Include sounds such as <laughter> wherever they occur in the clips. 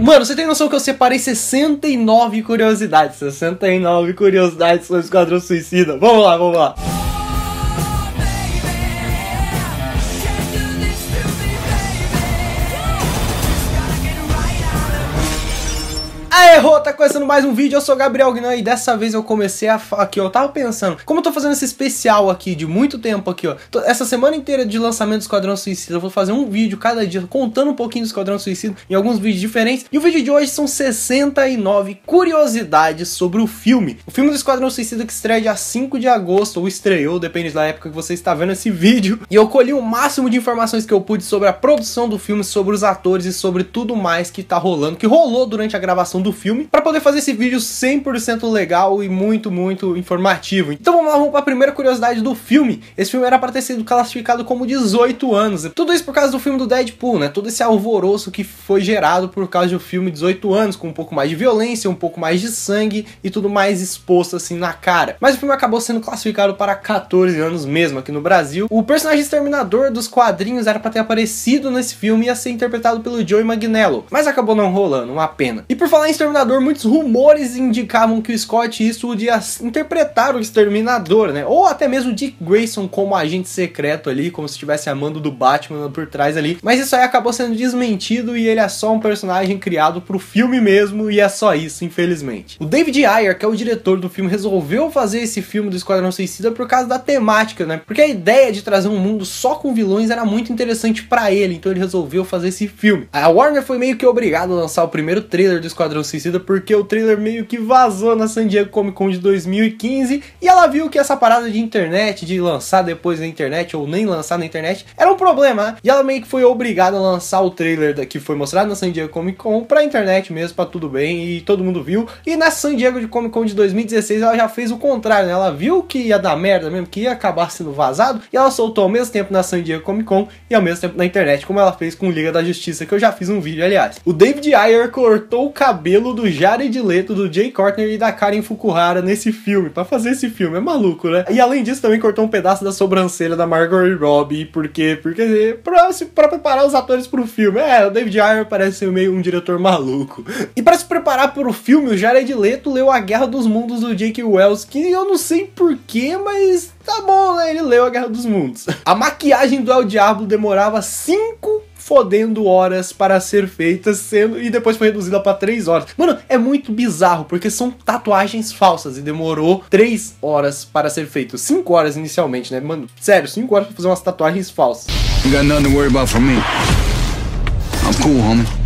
Mano, você tem noção que eu separei 69 curiosidades? 69 curiosidades sobre o Esquadrão Suicida. Vamos lá, vamos lá. Errou, tá começando mais um vídeo, eu sou Gabriel Guinan e dessa vez eu comecei a... aqui, ó, eu tava pensando, como eu tô fazendo esse especial aqui de muito tempo aqui, ó, essa semana inteira de lançamento do Esquadrão Suicida, eu vou fazer um vídeo cada dia contando um pouquinho do Esquadrão Suicida em alguns vídeos diferentes, e o vídeo de hoje são 69 curiosidades sobre o filme. O filme do Esquadrão Suicida que estreia dia 5 de agosto, ou estreou, depende da época que você está vendo esse vídeo, e eu colhi o máximo de informações que eu pude sobre a produção do filme, sobre os atores e sobre tudo mais que tá rolando, que rolou durante a gravação do filme, filme, para poder fazer esse vídeo 100% legal e muito, muito informativo. Então vamos lá, vamos para a primeira curiosidade do filme. Esse filme era para ter sido classificado como 18 anos. Tudo isso por causa do filme do Deadpool, né? Todo esse alvoroço que foi gerado por causa do filme 18 anos, com um pouco mais de violência, um pouco mais de sangue e tudo mais exposto assim na cara. Mas o filme acabou sendo classificado para 14 anos mesmo aqui no Brasil. O personagem exterminador dos quadrinhos era para ter aparecido nesse filme e ia ser interpretado pelo Joey Magnello, mas acabou não rolando, uma pena. E por falar em exterminador Exterminador, muitos rumores indicavam que o Scott Eastwood ia interpretar o Exterminador, né? Ou até mesmo Dick Grayson como agente secreto ali, como se estivesse amando do Batman por trás ali. Mas isso aí acabou sendo desmentido e ele é só um personagem criado pro filme mesmo e é só isso, infelizmente. O David Ayer, que é o diretor do filme, resolveu fazer esse filme do Esquadrão Suicida por causa da temática, né? Porque a ideia de trazer um mundo só com vilões era muito interessante para ele, então ele resolveu fazer esse filme. A Warner foi meio que obrigada a lançar o primeiro trailer do Esquadrão Suicida porque o trailer meio que vazou na San Diego Comic Con de 2015 e ela viu que essa parada de internet, de lançar depois na internet ou nem lançar na internet, era um problema, né? E ela meio que foi obrigada a lançar o trailer que foi mostrado na San Diego Comic Con pra internet mesmo, pra tudo bem e todo mundo viu. E na San Diego de Comic Con de 2016 ela já fez o contrário, né? Ela viu que ia dar merda mesmo, que ia acabar sendo vazado e ela soltou ao mesmo tempo na San Diego Comic Con e ao mesmo tempo na internet, como ela fez com Liga da Justiça, que eu já fiz um vídeo, aliás. O David Ayer cortou o cabelo do do Jared Leto, do Jay Courtney e da Karen Fukuhara nesse filme, para fazer esse filme. É maluco, né? E além disso, também cortou um pedaço da sobrancelha da Margot Robbie, porque, porque pra, pra preparar os atores pro filme. É, o David Ayer parece ser meio um diretor maluco. E para se preparar pro filme, o Jared Leto leu A Guerra dos Mundos do Jake Wells, que eu não sei porquê, mas tá bom, né? Ele leu A Guerra dos Mundos. A maquiagem do El Diablo demorava 5 fodendo horas para ser feitas, sendo e depois foi reduzida para 3 horas. Mano, é muito bizarro, porque são tatuagens falsas e demorou 3 horas para ser feito. 5 horas inicialmente, né? Mano, sério, 5 horas para fazer umas tatuagens falsas. You got nothing to worry about from me. I'm cool, homie.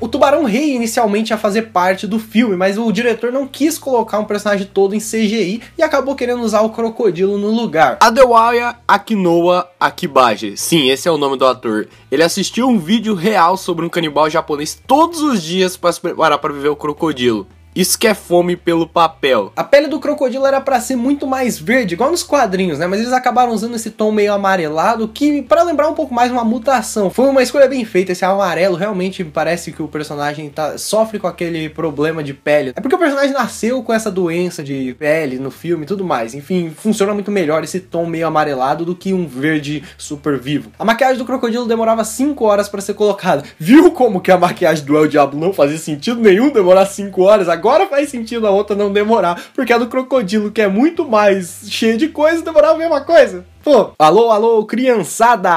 O Tubarão Rei inicialmente ia fazer parte do filme, mas o diretor não quis colocar um personagem todo em CGI e acabou querendo usar o crocodilo no lugar. Adewaya Akinoa Akibaji, sim, esse é o nome do ator. Ele assistiu um vídeo real sobre um canibal japonês todos os dias para se preparar para viver o crocodilo. Isso que é fome pelo papel. A pele do crocodilo era para ser muito mais verde, igual nos quadrinhos, né? Mas eles acabaram usando esse tom meio amarelado, que para lembrar um pouco mais uma mutação. Foi uma escolha bem feita, esse amarelo realmente parece que o personagem tá, sofre com aquele problema de pele. É porque o personagem nasceu com essa doença de pele no filme e tudo mais. Enfim, funciona muito melhor esse tom meio amarelado do que um verde super vivo. A maquiagem do crocodilo demorava 5 horas para ser colocada. Viu como que a maquiagem do El Diablo não fazia sentido nenhum demorar 5 horas? Agora agora faz sentido a outra não demorar, porque a do crocodilo, que é muito mais cheia de coisa, demorar a mesma coisa. Pô, alô, alô, criançada!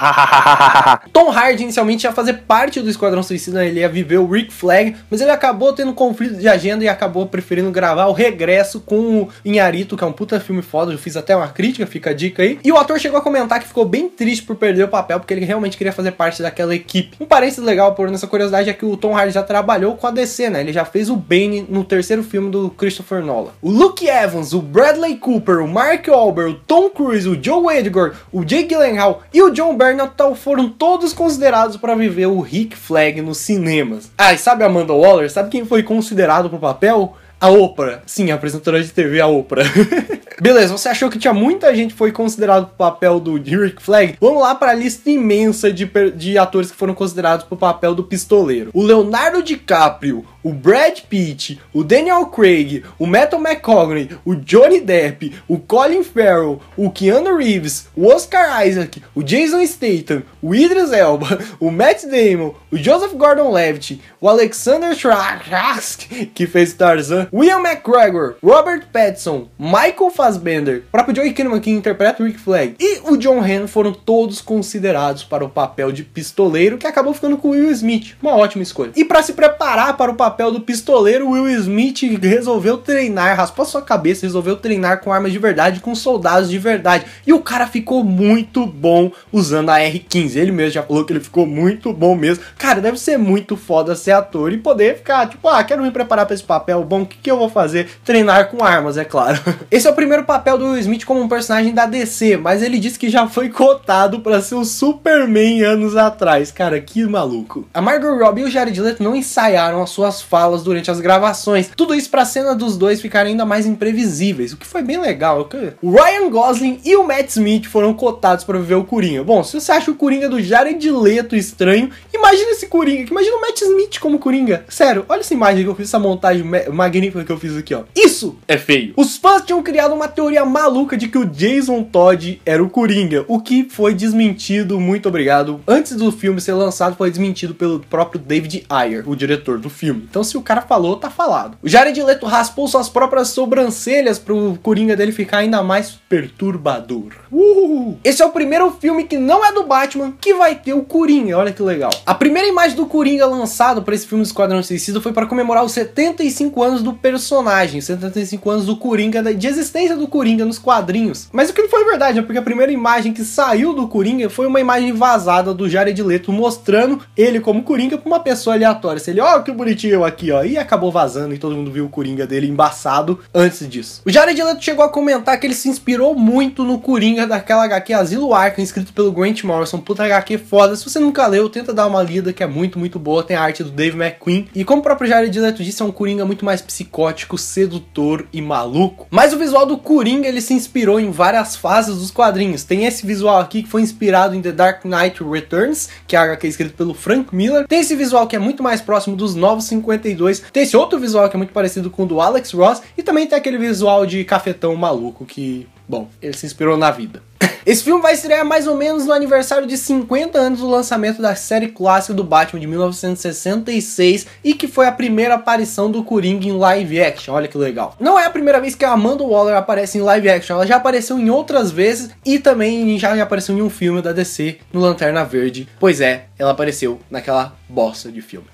<laughs> Tom Hardy inicialmente ia fazer parte do Esquadrão Suicida, né? ele ia viver o Rick Flag, mas ele acabou tendo conflito de agenda e acabou preferindo gravar o regresso com o Inharito, que é um puta filme foda, eu fiz até uma crítica, fica a dica aí. E o ator chegou a comentar que ficou bem triste por perder o papel, porque ele realmente queria fazer parte daquela equipe. Um parênteses legal por nessa curiosidade é que o Tom Hardy já trabalhou com a DC, né? Ele já fez o Bane no terceiro filme do Christopher Nolan. O Luke Evans, o Bradley Cooper, o Mark Wahlberg, o Tom Tom Cruise, o Joe Edgar, o Jake Gyllenhaal e o John Bernthal foram todos considerados para viver o Rick Flag nos cinemas. Ah, e sabe Amanda Waller? Sabe quem foi considerado para o papel? A Oprah. Sim, a apresentadora de TV, a Oprah. <laughs> Beleza, você achou que tinha muita gente que foi considerado pro papel do Rick Flag? Vamos lá para a lista imensa de, de atores que foram considerados pro papel do pistoleiro. O Leonardo DiCaprio, o Brad Pitt, o Daniel Craig, o Metal McCogney, o Johnny Depp, o Colin Farrell, o Keanu Reeves, o Oscar Isaac, o Jason Statham, o Idris Elba, o Matt Damon, o Joseph Gordon-Levitt, o Alexander Skarsgård, que fez Tarzan, William McGregor, Robert Pattinson, Michael Fassbender, o próprio Joey Kinnaman que interpreta o Rick Flag e o John Hamm foram todos considerados para o papel de pistoleiro, que acabou ficando com o Will Smith. Uma ótima escolha. E para se preparar para o papel do pistoleiro, Will Smith resolveu treinar, raspou sua cabeça, resolveu treinar com armas de verdade, com soldados de verdade. E o cara ficou muito bom usando a R15. Ele mesmo já falou que ele ficou muito bom mesmo. Cara, deve ser muito foda ser ator e poder ficar tipo, ah, quero me preparar para esse papel bom, o que, que eu vou fazer? Treinar com armas, é claro. <laughs> Esse é o primeiro primeiro papel do Will Smith como um personagem da DC, mas ele disse que já foi cotado para ser o Superman anos atrás. Cara, que maluco. A Margot Robbie e o Jared Leto não ensaiaram as suas falas durante as gravações. Tudo isso pra cena dos dois ficar ainda mais imprevisíveis, o que foi bem legal. O Ryan Gosling e o Matt Smith foram cotados para viver o Coringa. Bom, se você acha o Coringa do Jared Leto estranho, imagina esse Coringa, imagina o Matt Smith como Coringa. Sério, olha essa imagem que eu fiz, essa montagem magnífica que eu fiz aqui, ó. Isso é feio. Os fãs tinham criado uma uma teoria maluca de que o Jason Todd era o Coringa, o que foi desmentido, muito obrigado. Antes do filme ser lançado, foi desmentido pelo próprio David Ayer, o diretor do filme. Então, se o cara falou, tá falado. O Jared Leto raspou suas próprias sobrancelhas pro Coringa dele ficar ainda mais perturbador. Uhul. Esse é o primeiro filme que não é do Batman que vai ter o Coringa, olha que legal. A primeira imagem do Coringa lançado para esse filme do Esquadrão Suicida foi para comemorar os 75 anos do personagem, 75 anos do Coringa de existência referência do Coringa nos quadrinhos. Mas o que não foi verdade, né? porque a primeira imagem que saiu do Coringa foi uma imagem vazada do Jared Leto mostrando ele como Coringa pra uma pessoa aleatória. Se ele, ó, oh, que bonitinho eu aqui, ó. E acabou vazando e todo mundo viu o Coringa dele embaçado antes disso. O Jared Leto chegou a comentar que ele se inspirou muito no Coringa daquela HQ Asilo Arkham, escrito pelo Grant Morrison. Puta HQ foda. Se você nunca leu, tenta dar uma lida, que é muito, muito boa. Tem a arte do Dave McQueen. E como o próprio Jared Leto disse, é um Coringa muito mais psicótico, sedutor e maluco. Mas o visual do Coringa ele se inspirou em várias fases dos quadrinhos. Tem esse visual aqui que foi inspirado em The Dark Knight Returns, que é a HQ escrito pelo Frank Miller. Tem esse visual que é muito mais próximo dos Novos 52. Tem esse outro visual que é muito parecido com o do Alex Ross. E também tem aquele visual de cafetão maluco que Bom, ele se inspirou na vida. <laughs> Esse filme vai estrear mais ou menos no aniversário de 50 anos do lançamento da série clássica do Batman de 1966 e que foi a primeira aparição do Coringa em live action. Olha que legal. Não é a primeira vez que a Amanda Waller aparece em live action, ela já apareceu em outras vezes e também já apareceu em um filme da DC no Lanterna Verde. Pois é, ela apareceu naquela bosta de filme.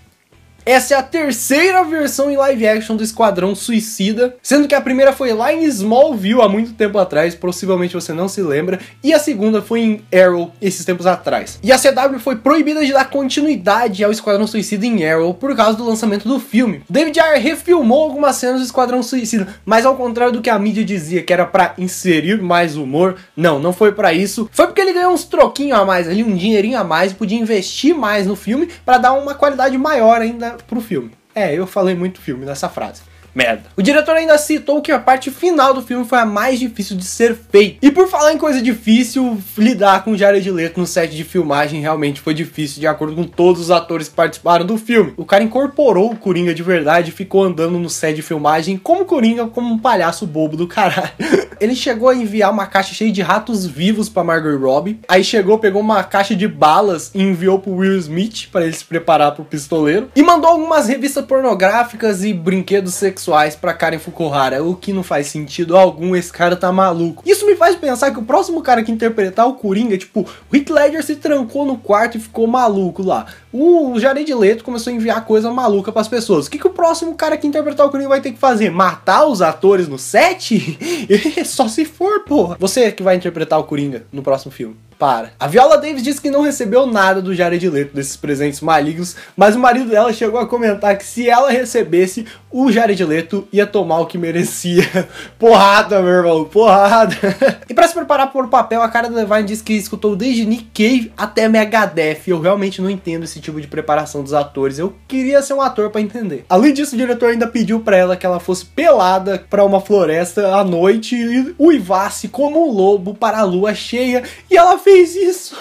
Essa é a terceira versão em live action do Esquadrão Suicida, sendo que a primeira foi lá em Smallville há muito tempo atrás, possivelmente você não se lembra, e a segunda foi em Arrow esses tempos atrás. E a CW foi proibida de dar continuidade ao Esquadrão Suicida em Arrow por causa do lançamento do filme. David Ayer refilmou algumas cenas do Esquadrão Suicida, mas ao contrário do que a mídia dizia que era para inserir mais humor, não, não foi para isso. Foi porque ele ganhou uns troquinhos a mais ali, um dinheirinho a mais, podia investir mais no filme para dar uma qualidade maior ainda pro filme. É, eu falei muito filme nessa frase merda. O diretor ainda citou que a parte final do filme foi a mais difícil de ser feita. E por falar em coisa difícil, lidar com Jared Leto no set de filmagem realmente foi difícil, de acordo com todos os atores que participaram do filme. O cara incorporou o Coringa de verdade e ficou andando no set de filmagem como Coringa, como um palhaço bobo do caralho. <laughs> Ele chegou a enviar uma caixa cheia de ratos vivos para Margot Robbie. Aí chegou, pegou uma caixa de balas e enviou pro Will Smith para ele se preparar pro pistoleiro. E mandou algumas revistas pornográficas e brinquedos sexuais sexuais pra Karen Fukuhara, o que não faz sentido algum, esse cara tá maluco. Isso me faz pensar que o próximo cara que interpretar o Coringa, tipo, o Heath Ledger se trancou no quarto e ficou maluco lá. O Jared Leto começou a enviar coisa maluca para as pessoas. O que, que o próximo cara que interpretar o Coringa vai ter que fazer? Matar os atores no set? <laughs> Só se for, porra. Você é que vai interpretar o Coringa no próximo filme para. A Viola Davis disse que não recebeu nada do Jared Leto desses presentes malignos, mas o marido dela chegou a comentar que se ela recebesse, o Jared Leto ia tomar o que merecia. <laughs> Porrada, meu irmão, porrada. <laughs> e para se preparar para o papel, a cara do Levine disse que escutou desde Nick Cave até Megadeth. Eu realmente não entendo esse tipo de preparação dos atores. Eu queria ser um ator para entender. Além disso, o diretor ainda pediu para ela que ela fosse pelada para uma floresta à noite e uivasse como um lobo para a lua cheia, e ela fez fez isso?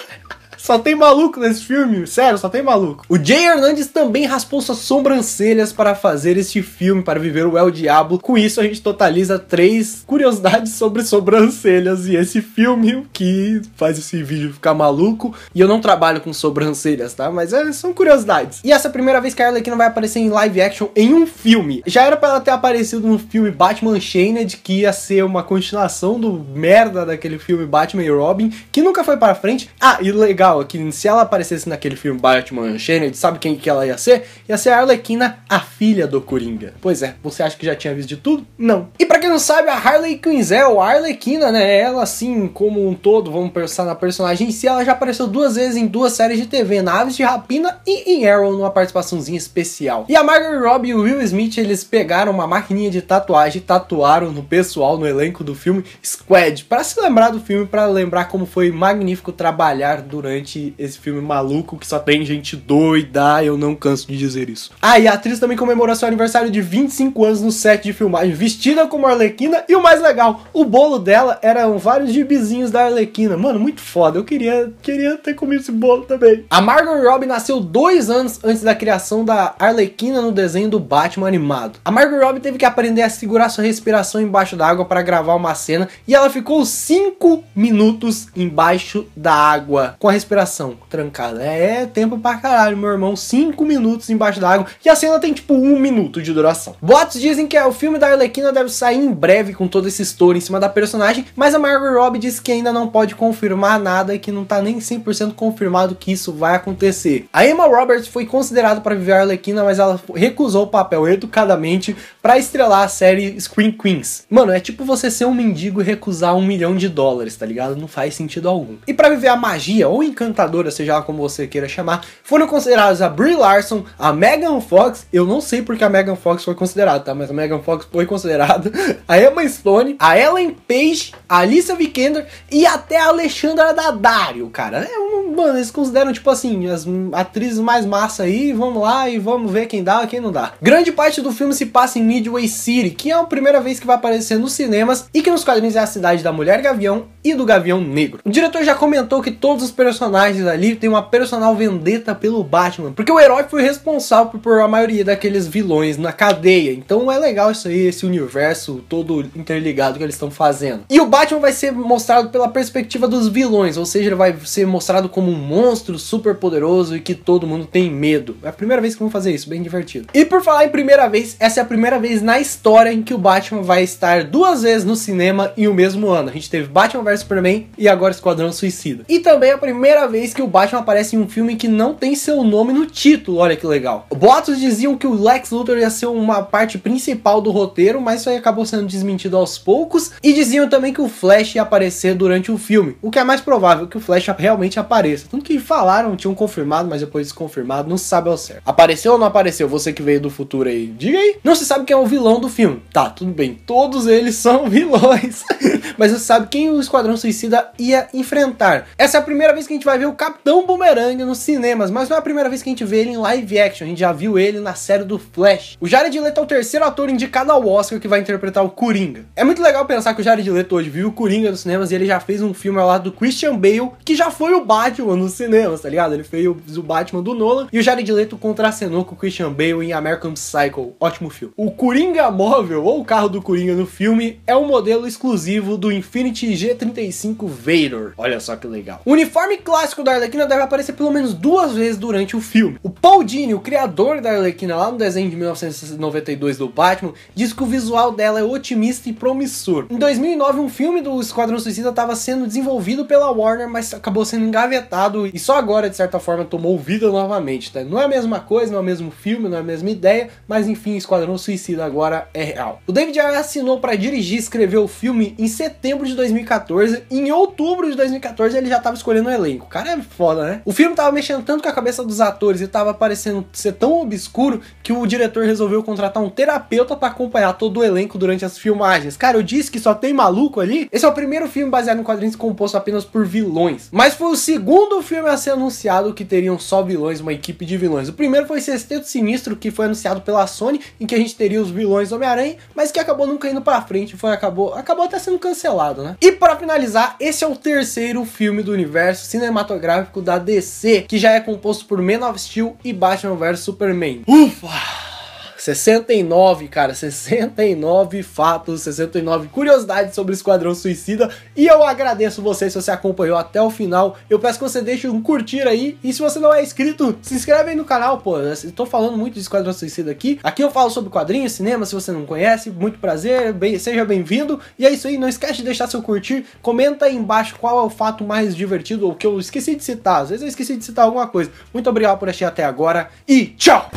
Só tem maluco nesse filme, sério, só tem maluco. O Jay Hernandes também raspou suas sobrancelhas para fazer este filme, para viver o El Diablo. Com isso, a gente totaliza três curiosidades sobre sobrancelhas e esse filme que faz esse vídeo ficar maluco. E eu não trabalho com sobrancelhas, tá? Mas é, são curiosidades. E essa é a primeira vez que a Arlequina vai aparecer em live action em um filme. Já era para ela ter aparecido no filme Batman Unchained, que ia ser uma continuação do merda daquele filme Batman e Robin, que nunca foi para frente. Ah, e legal, legal é que se ela aparecesse naquele filme Batman Unchained, sabe quem que ela ia ser? Ia ser a Arlequina, a filha do Coringa. Pois é, você acha que já tinha visto de tudo? Não. E para quem não sabe, a Harley Quinzel, a é Arlequina, né, ela assim como um todo, vamos pensar na personagem em si, ela já apareceu duas vezes em duas séries de TV, Naves de Rapina e em Arrow, numa participaçãozinha especial. E a Margot Robbie e o Will Smith, eles pegaram uma maquininha de tatuagem e tatuaram no pessoal, no elenco do filme Squad, para se lembrar do filme, para lembrar como foi magnífico trabalhar durante realmente esse filme maluco que só tem gente doida, eu não canso de dizer isso. Ah, e a atriz também comemorou seu aniversário de 25 anos no set de filmagem, vestida como Arlequina, e o mais legal, o bolo dela eram vários gibizinhos da Arlequina. Mano, muito foda, eu queria, queria ter comido esse bolo também. A Margot Robbie nasceu dois anos antes da criação da Arlequina no desenho do Batman animado. A Margot Robbie teve que aprender a segurar sua respiração embaixo da água para gravar uma cena, e ela ficou 5 minutos embaixo da água, com a respiração respiração trancada. É, é tempo pra caralho, meu irmão. Cinco minutos embaixo d'água. E a cena tem tipo um minuto de duração. Boatos dizem que é, o filme da Arlequina deve sair em breve com todo esse estouro em cima da personagem, mas a Margot Robbie disse que ainda não pode confirmar nada e que não tá nem 100% confirmado que isso vai acontecer. A Emma Roberts foi considerada para viver a Arlequina, mas ela recusou o papel educadamente para estrelar a série Scream Queens. Mano, é tipo você ser um mendigo e recusar um milhão de dólares, tá ligado? Não faz sentido algum. E para viver a magia ou encanto encantadora, seja lá como você queira chamar, foram consideradas a Brie Larson, a Megan Fox, eu não sei porque a Megan Fox foi considerada, tá? Mas a Megan Fox foi considerada, <laughs> a Emma Stone, a Ellen Page, a Alicia Vikander e até a Alexandra Daddario, cara. É um mano, eles consideram, tipo assim, as atrizes mais massa aí, vamos lá e vamos ver quem dá e quem não dá. Grande parte do filme se passa em Midway City, que é a primeira vez que vai aparecer nos cinemas e que nos quadrinhos é a cidade da Mulher Gavião e do Gavião Negro. O diretor já comentou que todos os personagens ali têm uma personal vendetta pelo Batman, porque o herói foi responsável por a maioria daqueles vilões na cadeia. Então é legal isso aí, esse universo todo interligado que eles estão fazendo. E o Batman vai ser mostrado pela perspectiva dos vilões, ou seja, ele vai ser mostrado como como um monstro super poderoso e que todo mundo tem medo. É a primeira vez que vão fazer isso, bem divertido. E por falar em primeira vez, essa é a primeira vez na história em que o Batman vai estar duas vezes no cinema em o um mesmo ano. A gente teve Batman vs Superman e agora Esquadrão Suicida. E também é a primeira vez que o Batman aparece em um filme que não tem seu nome no título, olha que legal. Boatos diziam que o Lex Luthor ia ser uma parte principal do roteiro, mas isso aí acabou sendo desmentido aos poucos. E diziam também que o Flash ia aparecer durante o filme, o que é mais provável que o Flash realmente apareça cabeça. que falaram, tinham confirmado, mas depois desconfirmado, não se sabe ao certo. Apareceu ou não apareceu? Você que veio do futuro aí, diga aí. Não se sabe quem é o vilão do filme. Tá, tudo bem, todos eles <laughs> são vilões. <laughs> mas você sabe quem o Esquadrão Suicida ia enfrentar. Essa é a primeira vez que a gente vai ver o Capitão Boomerang nos cinemas, mas não é a primeira vez que a gente vê ele em live action. A gente já viu ele na série do Flash. O Jared Leto é o terceiro ator indicado ao Oscar que vai interpretar o Coringa. É muito legal pensar que o Jared Leto hoje viu o Coringa nos cinemas e ele já fez um filme ao lado do Christian Bale, que já foi o Batman Batman nos cinemas, tá ligado? Ele fez o Batman do Nolan e o Jared Leto contracenou com o Christian Bale em American Psycho. Ótimo filme. O Coringa Móvel, ou o carro do Coringa no filme, é um modelo exclusivo do Infinity G35 Vader. Olha só que legal. O uniforme clássico da Arlequina deve aparecer pelo menos duas vezes durante o filme. O Paul Dini, o criador da Arlequina lá no desenho de 1992 do Batman, diz que o visual dela é otimista e promissor. Em 2009, um filme do Esquadrão Suicida estava sendo desenvolvido pela Warner, mas acabou sendo engavetado e só agora, de certa forma, tomou vida novamente. Tá? Não é a mesma coisa, não é o mesmo filme, não é a mesma ideia, mas enfim, Esquadrão Suicida agora é real. O David Ayer assinou para dirigir e escrever o filme em setembro de 2014. E em outubro de 2014 ele já estava escolhendo o elenco. O cara é foda, né? O filme tava mexendo tanto com a cabeça dos atores e tava parecendo ser tão obscuro que o diretor resolveu contratar um terapeuta para acompanhar todo o elenco durante as filmagens. Cara, eu disse que só tem maluco ali. Esse é o primeiro filme baseado em quadrinhos composto apenas por vilões. Mas foi o segundo segundo filme a ser anunciado que teriam só vilões, uma equipe de vilões. O primeiro foi Sexteto Sinistro, que foi anunciado pela Sony, em que a gente teria os vilões Homem-Aranha, mas que acabou nunca indo pra frente, foi acabou, acabou até sendo cancelado, né? E para finalizar, esse é o terceiro filme do universo cinematográfico da DC, que já é composto por Man of Steel e Batman vs Superman. Ufa! 69, cara, 69 fatos, 69 curiosidades sobre o Esquadrão Suicida. E eu agradeço você se você acompanhou até o final. Eu peço que você deixe um curtir aí. E se você não é inscrito, se inscreve aí no canal, pô. Estou falando muito de Esquadrão Suicida aqui. Aqui eu falo sobre quadrinhos, cinema, se você não conhece. Muito prazer, bem, seja bem-vindo. E é isso aí, não esquece de deixar seu curtir. Comenta aí embaixo qual é o fato mais divertido ou que eu esqueci de citar. Às vezes eu esqueci de citar alguma coisa. Muito obrigado por assistir até agora e tchau!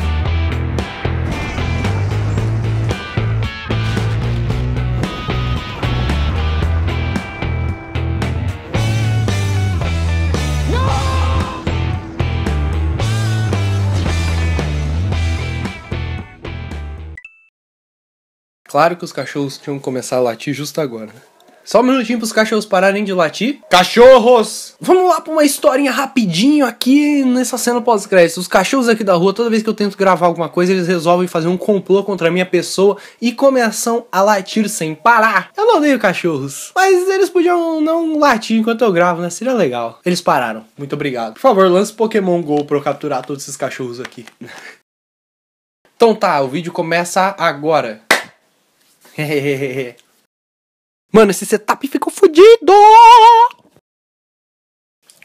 Claro que os cachorros tinham que começar a latir justo agora. Só um minutinho para os cachorros pararem de latir. Cachorros! Vamos lá para uma historinha rapidinho aqui nessa cena pós-crédito. Os cachorros aqui da rua, toda vez que eu tento gravar alguma coisa, eles resolvem fazer um complô contra a minha pessoa e começam a latir sem parar. Eu não odeio cachorros, mas eles podiam não latir enquanto eu gravo, né? Seria legal. Eles pararam. Muito obrigado. Por favor, lance Pokémon GO para eu capturar todos esses cachorros aqui. <laughs> então tá, o vídeo começa agora. <laughs> Mano, esse setup ficou fodido!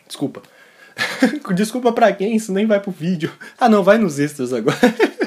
Desculpa. <laughs> Desculpa pra quem, isso nem vai pro vídeo. Ah não, vai nos extras agora. <laughs>